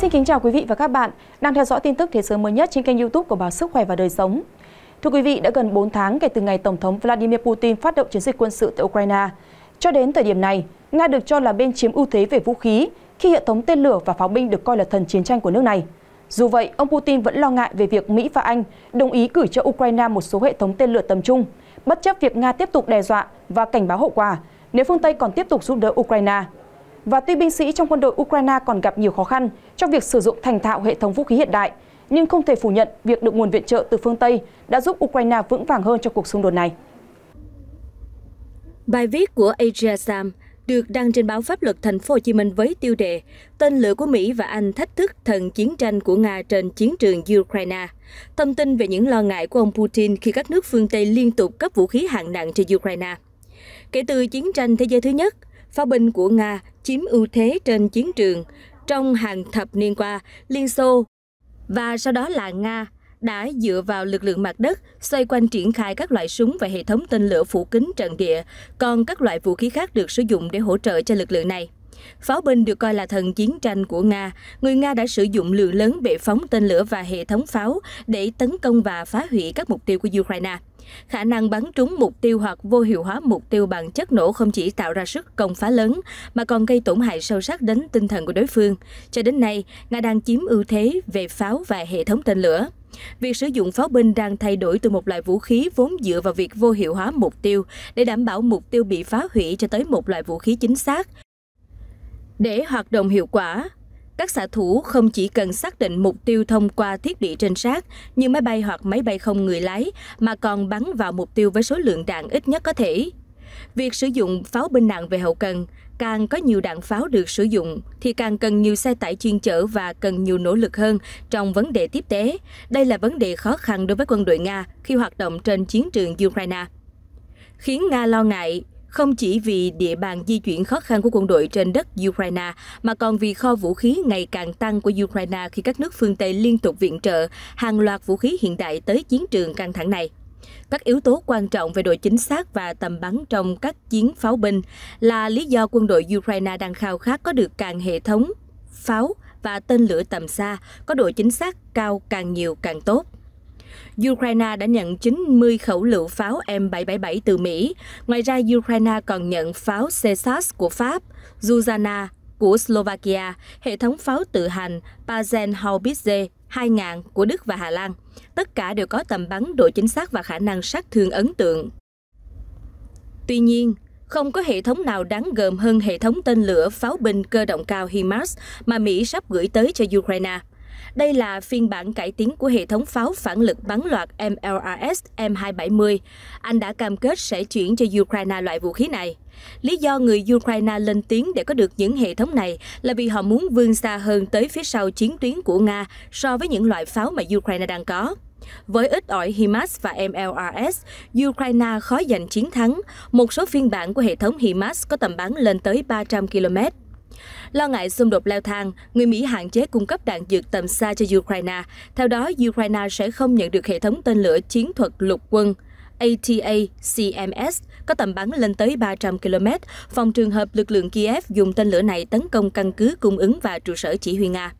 Xin kính chào quý vị và các bạn đang theo dõi tin tức thế giới mới nhất trên kênh YouTube của báo Sức khỏe và đời sống. Thưa quý vị, đã gần 4 tháng kể từ ngày Tổng thống Vladimir Putin phát động chiến dịch quân sự tại Ukraine. Cho đến thời điểm này, Nga được cho là bên chiếm ưu thế về vũ khí khi hệ thống tên lửa và pháo binh được coi là thần chiến tranh của nước này. Dù vậy, ông Putin vẫn lo ngại về việc Mỹ và Anh đồng ý gửi cho Ukraine một số hệ thống tên lửa tầm trung, bất chấp việc Nga tiếp tục đe dọa và cảnh báo hậu quả nếu phương Tây còn tiếp tục giúp đỡ Ukraine và tuy binh sĩ trong quân đội Ukraine còn gặp nhiều khó khăn trong việc sử dụng thành thạo hệ thống vũ khí hiện đại, nhưng không thể phủ nhận việc được nguồn viện trợ từ phương Tây đã giúp Ukraine vững vàng hơn trong cuộc xung đột này. Bài viết của Asia Sam được đăng trên báo pháp luật Thành phố Hồ Chí Minh với tiêu đề Tên lửa của Mỹ và Anh thách thức thần chiến tranh của Nga trên chiến trường Ukraine. Thông tin về những lo ngại của ông Putin khi các nước phương Tây liên tục cấp vũ khí hạng nặng cho Ukraine. Kể từ chiến tranh thế giới thứ nhất, pháo binh của Nga chiếm ưu thế trên chiến trường trong hàng thập niên qua, Liên Xô và sau đó là Nga đã dựa vào lực lượng mặt đất xoay quanh triển khai các loại súng và hệ thống tên lửa phủ kính trận địa, còn các loại vũ khí khác được sử dụng để hỗ trợ cho lực lượng này. Pháo binh được coi là thần chiến tranh của Nga. Người Nga đã sử dụng lượng lớn bệ phóng tên lửa và hệ thống pháo để tấn công và phá hủy các mục tiêu của Ukraine. Khả năng bắn trúng mục tiêu hoặc vô hiệu hóa mục tiêu bằng chất nổ không chỉ tạo ra sức công phá lớn mà còn gây tổn hại sâu sắc đến tinh thần của đối phương. Cho đến nay, Nga đang chiếm ưu thế về pháo và hệ thống tên lửa. Việc sử dụng pháo binh đang thay đổi từ một loại vũ khí vốn dựa vào việc vô hiệu hóa mục tiêu để đảm bảo mục tiêu bị phá hủy cho tới một loại vũ khí chính xác để hoạt động hiệu quả các xã thủ không chỉ cần xác định mục tiêu thông qua thiết bị trinh sát như máy bay hoặc máy bay không người lái mà còn bắn vào mục tiêu với số lượng đạn ít nhất có thể. Việc sử dụng pháo binh nặng về hậu cần, càng có nhiều đạn pháo được sử dụng thì càng cần nhiều xe tải chuyên chở và cần nhiều nỗ lực hơn trong vấn đề tiếp tế. Đây là vấn đề khó khăn đối với quân đội Nga khi hoạt động trên chiến trường Ukraine. Khiến Nga lo ngại không chỉ vì địa bàn di chuyển khó khăn của quân đội trên đất Ukraine, mà còn vì kho vũ khí ngày càng tăng của Ukraine khi các nước phương Tây liên tục viện trợ hàng loạt vũ khí hiện đại tới chiến trường căng thẳng này. Các yếu tố quan trọng về độ chính xác và tầm bắn trong các chiến pháo binh là lý do quân đội Ukraine đang khao khát có được càng hệ thống pháo và tên lửa tầm xa có độ chính xác cao càng nhiều càng tốt. Ukraine đã nhận 90 khẩu lựu pháo M777 từ Mỹ. Ngoài ra, Ukraine còn nhận pháo Cesas của Pháp, Zuzana của Slovakia, hệ thống pháo tự hành Pazen Haubitze 2000 của Đức và Hà Lan. Tất cả đều có tầm bắn, độ chính xác và khả năng sát thương ấn tượng. Tuy nhiên, không có hệ thống nào đáng gờm hơn hệ thống tên lửa pháo binh cơ động cao HIMARS mà Mỹ sắp gửi tới cho Ukraine. Đây là phiên bản cải tiến của hệ thống pháo phản lực bắn loạt MLRS M270. Anh đã cam kết sẽ chuyển cho Ukraine loại vũ khí này. Lý do người Ukraine lên tiếng để có được những hệ thống này là vì họ muốn vươn xa hơn tới phía sau chiến tuyến của Nga so với những loại pháo mà Ukraine đang có. Với ít ỏi HIMARS và MLRS, Ukraine khó giành chiến thắng. Một số phiên bản của hệ thống HIMARS có tầm bắn lên tới 300 km. Lo ngại xung đột leo thang, người Mỹ hạn chế cung cấp đạn dược tầm xa cho Ukraine. Theo đó, Ukraine sẽ không nhận được hệ thống tên lửa chiến thuật lục quân ATACMS có tầm bắn lên tới 300 km, phòng trường hợp lực lượng Kiev dùng tên lửa này tấn công căn cứ cung ứng và trụ sở chỉ huy Nga.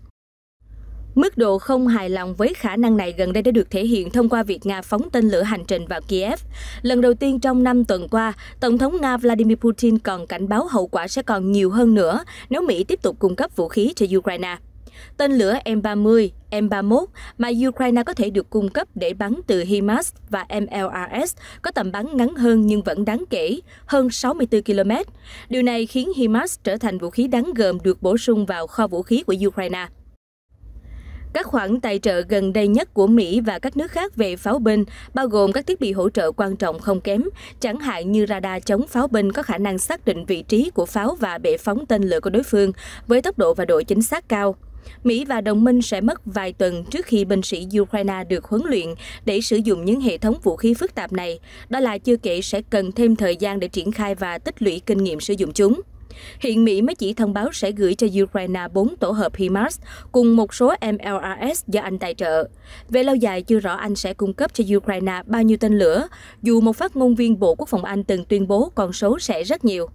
Mức độ không hài lòng với khả năng này gần đây đã được thể hiện thông qua việc Nga phóng tên lửa hành trình vào Kiev. Lần đầu tiên trong năm tuần qua, Tổng thống Nga Vladimir Putin còn cảnh báo hậu quả sẽ còn nhiều hơn nữa nếu Mỹ tiếp tục cung cấp vũ khí cho Ukraine. Tên lửa M-30, M-31 mà Ukraine có thể được cung cấp để bắn từ HIMARS và MLRS có tầm bắn ngắn hơn nhưng vẫn đáng kể, hơn 64 km. Điều này khiến HIMARS trở thành vũ khí đáng gờm được bổ sung vào kho vũ khí của Ukraine. Các khoản tài trợ gần đây nhất của Mỹ và các nước khác về pháo binh bao gồm các thiết bị hỗ trợ quan trọng không kém, chẳng hạn như radar chống pháo binh có khả năng xác định vị trí của pháo và bệ phóng tên lửa của đối phương với tốc độ và độ chính xác cao. Mỹ và đồng minh sẽ mất vài tuần trước khi binh sĩ Ukraine được huấn luyện để sử dụng những hệ thống vũ khí phức tạp này, đó là chưa kể sẽ cần thêm thời gian để triển khai và tích lũy kinh nghiệm sử dụng chúng. Hiện Mỹ mới chỉ thông báo sẽ gửi cho Ukraine 4 tổ hợp HIMARS cùng một số MLRS do Anh tài trợ. Về lâu dài, chưa rõ Anh sẽ cung cấp cho Ukraine bao nhiêu tên lửa, dù một phát ngôn viên Bộ Quốc phòng Anh từng tuyên bố con số sẽ rất nhiều.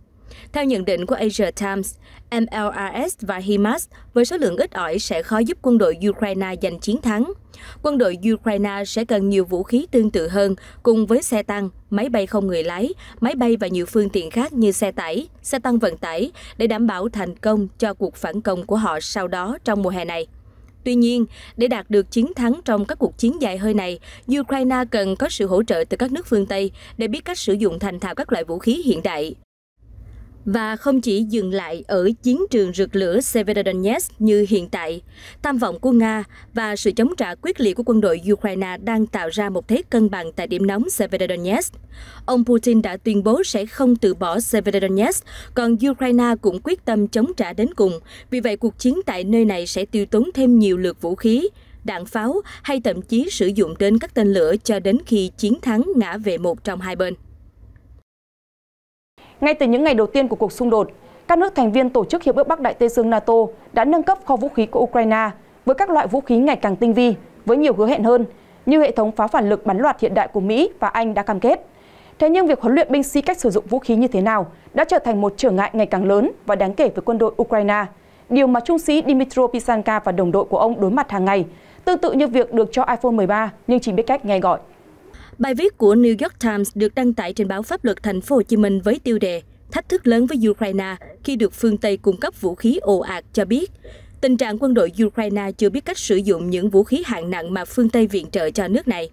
Theo nhận định của Asia Times, MLRS và HIMARS với số lượng ít ỏi sẽ khó giúp quân đội Ukraine giành chiến thắng. Quân đội Ukraine sẽ cần nhiều vũ khí tương tự hơn cùng với xe tăng, máy bay không người lái, máy bay và nhiều phương tiện khác như xe tải, xe tăng vận tải để đảm bảo thành công cho cuộc phản công của họ sau đó trong mùa hè này. Tuy nhiên, để đạt được chiến thắng trong các cuộc chiến dài hơi này, Ukraine cần có sự hỗ trợ từ các nước phương Tây để biết cách sử dụng thành thạo các loại vũ khí hiện đại. Và không chỉ dừng lại ở chiến trường rực lửa Severodonetsk như hiện tại, tham vọng của Nga và sự chống trả quyết liệt của quân đội Ukraine đang tạo ra một thế cân bằng tại điểm nóng Severodonetsk. Ông Putin đã tuyên bố sẽ không từ bỏ Severodonetsk, còn Ukraine cũng quyết tâm chống trả đến cùng. Vì vậy, cuộc chiến tại nơi này sẽ tiêu tốn thêm nhiều lượt vũ khí, đạn pháo hay thậm chí sử dụng đến các tên lửa cho đến khi chiến thắng ngã về một trong hai bên ngay từ những ngày đầu tiên của cuộc xung đột các nước thành viên tổ chức hiệp ước bắc đại tây dương nato đã nâng cấp kho vũ khí của ukraine với các loại vũ khí ngày càng tinh vi với nhiều hứa hẹn hơn như hệ thống pháo phản lực bắn loạt hiện đại của mỹ và anh đã cam kết thế nhưng việc huấn luyện binh sĩ cách sử dụng vũ khí như thế nào đã trở thành một trở ngại ngày càng lớn và đáng kể với quân đội ukraine điều mà trung sĩ Dmytro Pisanka và đồng đội của ông đối mặt hàng ngày tương tự như việc được cho iPhone 13 nhưng chỉ biết cách nghe gọi Bài viết của New York Times được đăng tải trên báo pháp luật thành phố Hồ Chí Minh với tiêu đề Thách thức lớn với Ukraine khi được phương Tây cung cấp vũ khí ồ ạt cho biết tình trạng quân đội Ukraine chưa biết cách sử dụng những vũ khí hạng nặng mà phương Tây viện trợ cho nước này.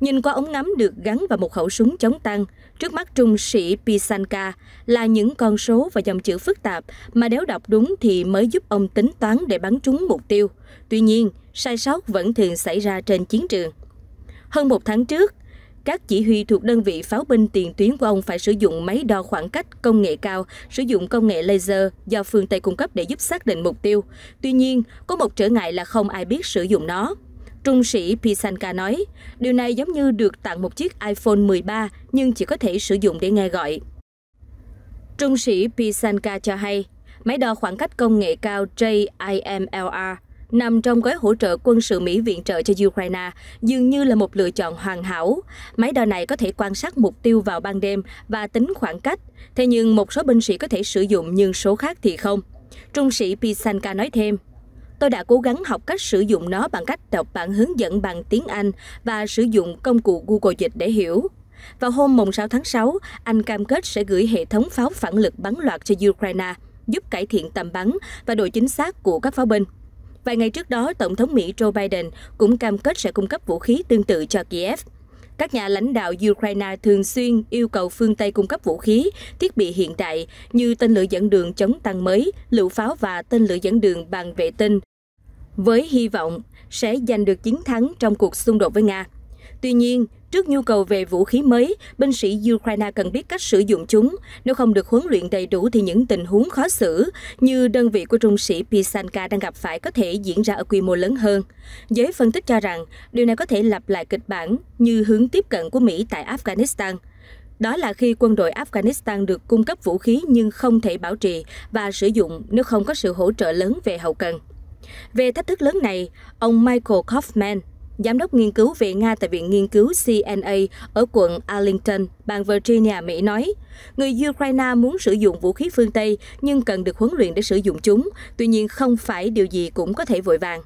Nhìn qua ống ngắm được gắn vào một khẩu súng chống tăng, trước mắt trung sĩ Pisanka là những con số và dòng chữ phức tạp mà nếu đọc đúng thì mới giúp ông tính toán để bắn trúng mục tiêu. Tuy nhiên, sai sót vẫn thường xảy ra trên chiến trường. Hơn một tháng trước, các chỉ huy thuộc đơn vị pháo binh tiền tuyến của ông phải sử dụng máy đo khoảng cách công nghệ cao, sử dụng công nghệ laser do phương Tây cung cấp để giúp xác định mục tiêu. Tuy nhiên, có một trở ngại là không ai biết sử dụng nó. Trung sĩ Pisanka nói, điều này giống như được tặng một chiếc iPhone 13 nhưng chỉ có thể sử dụng để nghe gọi. Trung sĩ Pisanka cho hay, máy đo khoảng cách công nghệ cao JIMLR nằm trong gói hỗ trợ quân sự Mỹ viện trợ cho Ukraine dường như là một lựa chọn hoàn hảo. Máy đo này có thể quan sát mục tiêu vào ban đêm và tính khoảng cách, thế nhưng một số binh sĩ có thể sử dụng nhưng số khác thì không. Trung sĩ Pisanka nói thêm, Tôi đã cố gắng học cách sử dụng nó bằng cách đọc bản hướng dẫn bằng tiếng Anh và sử dụng công cụ Google Dịch để hiểu. Vào hôm mùng 6 tháng 6, Anh cam kết sẽ gửi hệ thống pháo phản lực bắn loạt cho Ukraine, giúp cải thiện tầm bắn và độ chính xác của các pháo binh. Vài ngày trước đó, Tổng thống Mỹ Joe Biden cũng cam kết sẽ cung cấp vũ khí tương tự cho Kiev. Các nhà lãnh đạo Ukraine thường xuyên yêu cầu phương Tây cung cấp vũ khí, thiết bị hiện đại như tên lửa dẫn đường chống tăng mới, lựu pháo và tên lửa dẫn đường bằng vệ tinh, với hy vọng sẽ giành được chiến thắng trong cuộc xung đột với Nga. Tuy nhiên, trước nhu cầu về vũ khí mới, binh sĩ Ukraine cần biết cách sử dụng chúng. Nếu không được huấn luyện đầy đủ thì những tình huống khó xử như đơn vị của trung sĩ Pisanka đang gặp phải có thể diễn ra ở quy mô lớn hơn. Giới phân tích cho rằng, điều này có thể lặp lại kịch bản như hướng tiếp cận của Mỹ tại Afghanistan. Đó là khi quân đội Afghanistan được cung cấp vũ khí nhưng không thể bảo trì và sử dụng nếu không có sự hỗ trợ lớn về hậu cần. Về thách thức lớn này, ông Michael Kaufman, giám đốc nghiên cứu về Nga tại Viện Nghiên cứu CNA ở quận Arlington, bang Virginia, Mỹ nói, người Ukraine muốn sử dụng vũ khí phương Tây nhưng cần được huấn luyện để sử dụng chúng, tuy nhiên không phải điều gì cũng có thể vội vàng.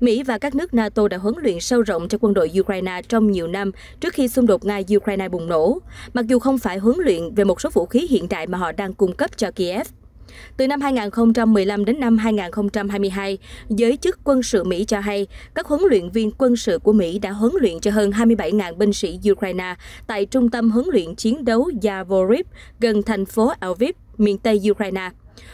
Mỹ và các nước NATO đã huấn luyện sâu rộng cho quân đội Ukraine trong nhiều năm trước khi xung đột Nga-Ukraine bùng nổ, mặc dù không phải huấn luyện về một số vũ khí hiện đại mà họ đang cung cấp cho Kiev. Từ năm 2015 đến năm 2022, giới chức quân sự Mỹ cho hay các huấn luyện viên quân sự của Mỹ đã huấn luyện cho hơn 27.000 binh sĩ Ukraine tại trung tâm huấn luyện chiến đấu Yavoriv gần thành phố Lviv, miền Tây Ukraine.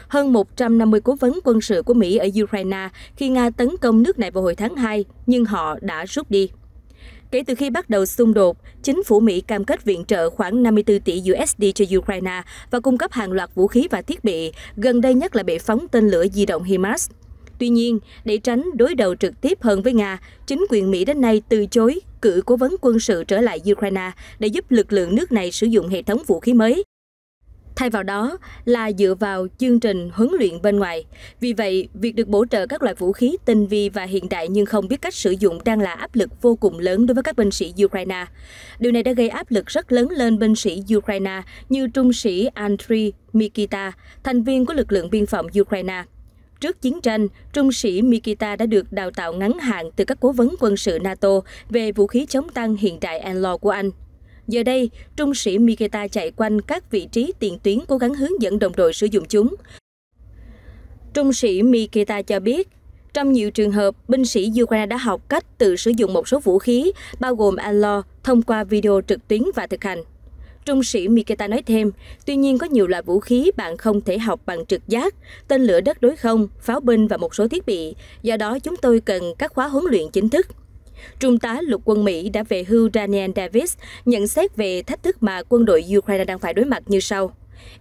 Hơn 150 cố vấn quân sự của Mỹ ở Ukraine khi Nga tấn công nước này vào hồi tháng 2, nhưng họ đã rút đi. Kể từ khi bắt đầu xung đột, chính phủ Mỹ cam kết viện trợ khoảng 54 tỷ USD cho Ukraine và cung cấp hàng loạt vũ khí và thiết bị, gần đây nhất là bệ phóng tên lửa di động HIMARS. Tuy nhiên, để tránh đối đầu trực tiếp hơn với Nga, chính quyền Mỹ đến nay từ chối cử cố vấn quân sự trở lại Ukraine để giúp lực lượng nước này sử dụng hệ thống vũ khí mới, Thay vào đó là dựa vào chương trình huấn luyện bên ngoài. Vì vậy, việc được bổ trợ các loại vũ khí tinh vi và hiện đại nhưng không biết cách sử dụng đang là áp lực vô cùng lớn đối với các binh sĩ Ukraine. Điều này đã gây áp lực rất lớn lên binh sĩ Ukraine như trung sĩ Andriy Mikita, thành viên của lực lượng biên phòng Ukraine. Trước chiến tranh, trung sĩ Mikita đã được đào tạo ngắn hạn từ các cố vấn quân sự NATO về vũ khí chống tăng hiện đại Anlo của Anh. Giờ đây, trung sĩ Miketa chạy quanh các vị trí tiền tuyến cố gắng hướng dẫn đồng đội sử dụng chúng. Trung sĩ Miketa cho biết, trong nhiều trường hợp, binh sĩ Ukraine đã học cách tự sử dụng một số vũ khí, bao gồm ALO, thông qua video trực tuyến và thực hành. Trung sĩ Miketa nói thêm, tuy nhiên có nhiều loại vũ khí bạn không thể học bằng trực giác, tên lửa đất đối không, pháo binh và một số thiết bị, do đó chúng tôi cần các khóa huấn luyện chính thức. Trung tá lục quân Mỹ đã về hưu Daniel Davis nhận xét về thách thức mà quân đội Ukraine đang phải đối mặt như sau.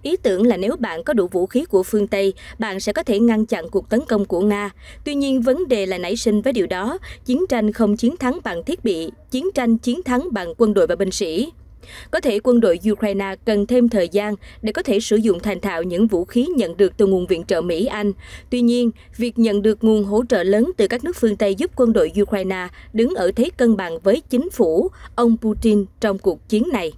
Ý tưởng là nếu bạn có đủ vũ khí của phương Tây, bạn sẽ có thể ngăn chặn cuộc tấn công của Nga. Tuy nhiên, vấn đề là nảy sinh với điều đó, chiến tranh không chiến thắng bằng thiết bị, chiến tranh chiến thắng bằng quân đội và binh sĩ. Có thể quân đội Ukraine cần thêm thời gian để có thể sử dụng thành thạo những vũ khí nhận được từ nguồn viện trợ Mỹ-Anh. Tuy nhiên, việc nhận được nguồn hỗ trợ lớn từ các nước phương Tây giúp quân đội Ukraine đứng ở thế cân bằng với chính phủ, ông Putin trong cuộc chiến này.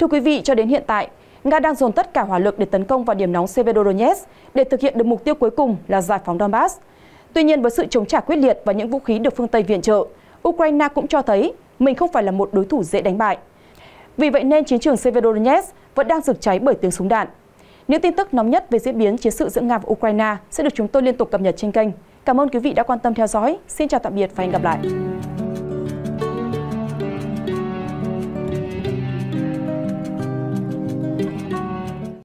Thưa quý vị, cho đến hiện tại, Nga đang dồn tất cả hỏa lực để tấn công vào điểm nóng Severodonetsk để thực hiện được mục tiêu cuối cùng là giải phóng Donbass. Tuy nhiên, với sự chống trả quyết liệt và những vũ khí được phương Tây viện trợ, Ukraine cũng cho thấy mình không phải là một đối thủ dễ đánh bại. Vì vậy nên chiến trường Severodonetsk vẫn đang rực cháy bởi tiếng súng đạn. Những tin tức nóng nhất về diễn biến chiến sự giữa Nga và Ukraine sẽ được chúng tôi liên tục cập nhật trên kênh. Cảm ơn quý vị đã quan tâm theo dõi. Xin chào tạm biệt và hẹn gặp lại.